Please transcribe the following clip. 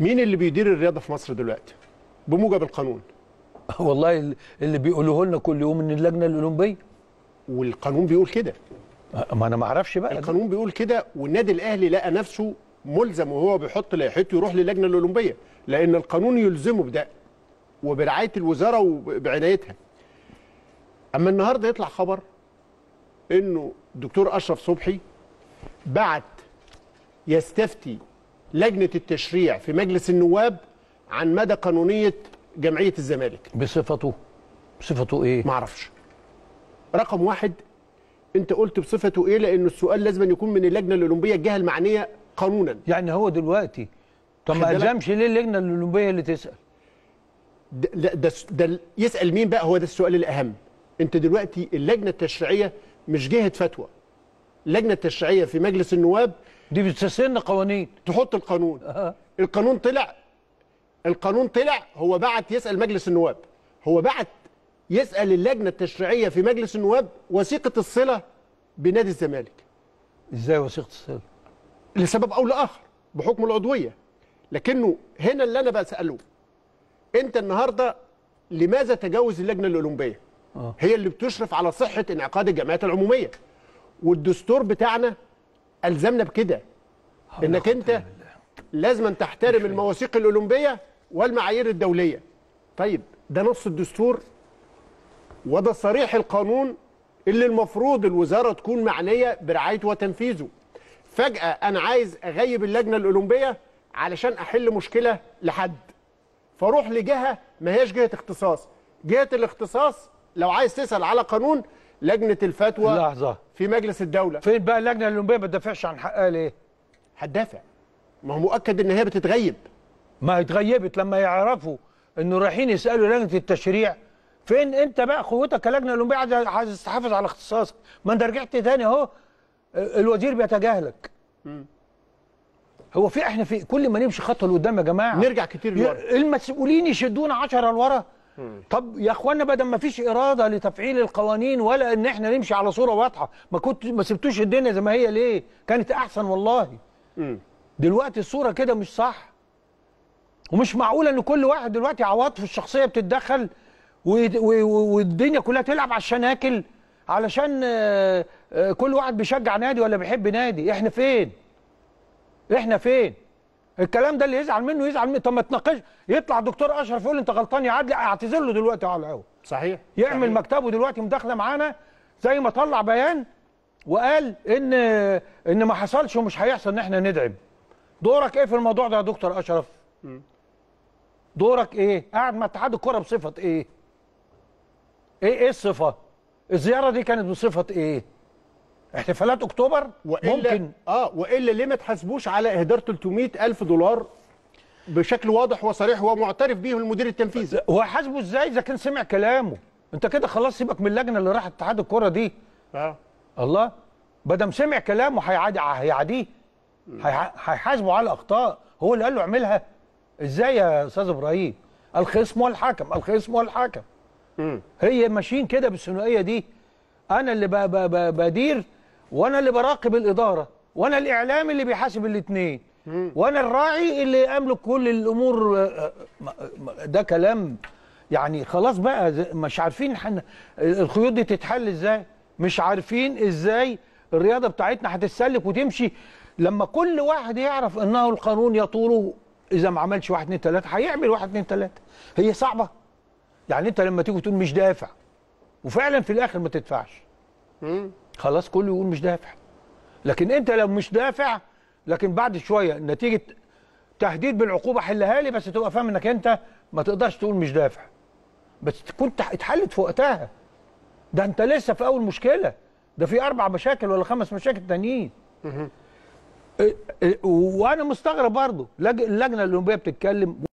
مين اللي بيدير الرياضه في مصر دلوقتي بموجب القانون والله اللي بيقولوه لنا كل يوم ان اللجنه الاولمبيه والقانون بيقول كده أه، ما انا ما اعرفش بقى القانون بيقول كده والنادي الاهلي لقى نفسه ملزم وهو بيحط لائحته يروح للجنه الاولمبيه لان القانون يلزمه بده وبرعايه الوزاره وبعنايتها اما النهارده يطلع خبر انه الدكتور اشرف صبحي بعت يستفتي لجنه التشريع في مجلس النواب عن مدى قانونيه جمعيه الزمالك بصفته بصفته ايه؟ معرفش رقم واحد انت قلت بصفته ايه لان السؤال لازم يكون من اللجنه الاولمبيه الجهه المعنيه قانونا يعني هو دلوقتي طب ما الزمش ليه اللجنه الاولمبيه اللي تسال ده, ده, ده يسال مين بقى هو ده السؤال الاهم انت دلوقتي اللجنه التشريعيه مش جهه فتوى اللجنه التشريعيه في مجلس النواب دي بتستنى قوانين تحط القانون أه. القانون طلع القانون طلع هو بعت يسال مجلس النواب هو بعت يسال اللجنه التشريعيه في مجلس النواب وثيقه الصله بنادي الزمالك ازاي وثيقه الصله لسبب او لاخر بحكم العضويه لكنه هنا اللي انا بساله انت النهارده لماذا تجاوز اللجنه الاولمبيه أه. هي اللي بتشرف على صحه انعقاد الجمعيات العموميه والدستور بتاعنا الزمنا بكده انك انت لازم أن تحترم المواثيق الاولمبيه والمعايير الدوليه طيب ده نص الدستور وده صريح القانون اللي المفروض الوزاره تكون معنيه برعايته وتنفيذه فجاه انا عايز اغيب اللجنه الاولمبيه علشان احل مشكله لحد فاروح لجهه ما هياش جهه اختصاص جهه الاختصاص لو عايز تسال على قانون لجنه الفتوى لحظه في مجلس الدوله فين بقى اللجنه الاولمبيه ما تدافعش عن حقها ليه؟ هتدافع ما هو مؤكد ان هي بتتغيب ما اتغيبت لما يعرفوا انه رايحين يسالوا لجنه التشريع فين انت بقى قوتك كلجنه الاولمبيه عايز تحافظ على اختصاصك ما انت رجعت تاني اهو الوزير بيتجاهلك مم. هو في احنا في كل ما نمشي خطوه لقدام يا جماعه نرجع كتير لورا المسؤولين يشدونا 10 لورا طب يا اخوانا بدل ما فيش اراده لتفعيل القوانين ولا ان احنا نمشي على صوره واضحه ما كنت ما سبتوش الدنيا زي ما هي ليه كانت احسن والله دلوقتي الصوره كده مش صح ومش معقوله ان كل واحد دلوقتي عواطفه الشخصيه بتتدخل والدنيا كلها تلعب على الشناكل علشان آه، آه، كل واحد بيشجع نادي ولا بيحب نادي احنا فين احنا فين الكلام ده اللي يزعل منه يزعل منه طب ما تناقش يطلع دكتور اشرف يقول انت غلطان يا عدلي اعتذر له دلوقتي على الهوا صحيح يعمل صحيح. مكتبه دلوقتي مداخله معانا زي ما طلع بيان وقال ان ان ما حصلش ومش هيحصل ان احنا ندعم دورك ايه في الموضوع ده يا دكتور اشرف دورك ايه قاعد مع اتحاد الكره بصفه ايه ايه ايه الصفه الزياره دي كانت بصفه ايه احتفالات اكتوبر وإلا ممكن اه والا ليه ما تحاسبوش على اهدار 300 الف دولار بشكل واضح وصريح ومعترف به المدير التنفيذي هو حاسبه ازاي اذا كان سمع كلامه انت كده خلاص سيبك من اللجنه اللي راحت اتحاد الكره دي اه الله بدم سمع كلامه هيعادي هيعاديه هيحاسبه على الاخطاء هو اللي قال له اعملها ازاي يا استاذ ابراهيم الخصم والحكم الخصم والحكم هي ماشيين كده بالثنائيه دي انا اللي بدير وانا اللي براقب الاداره وانا الاعلام اللي بيحاسب الاثنين وانا الراعي اللي املك كل الامور آه، آه، آه، ده كلام يعني خلاص بقى مش عارفين احنا الخيوط دي تتحل ازاي مش عارفين ازاي الرياضه بتاعتنا هتتسلك وتمشي لما كل واحد يعرف انه القانون يطوله اذا ما عملش 1 2 3 هيعمل 1 2 3 هي صعبه يعني انت لما تيجي تقول مش دافع وفعلا في الاخر ما تدفعش خلاص كله يقول مش دافع لكن انت لو مش دافع لكن بعد شويه نتيجه تهديد بالعقوبه حلها لي بس تبقى فاهم انك انت ما تقدرش تقول مش دافع بس تكون اتحلت في وقتها ده انت لسه في اول مشكله ده في اربع مشاكل ولا خمس مشاكل تانيين وانا مستغرب برضه اللجنه الاولمبيه بتتكلم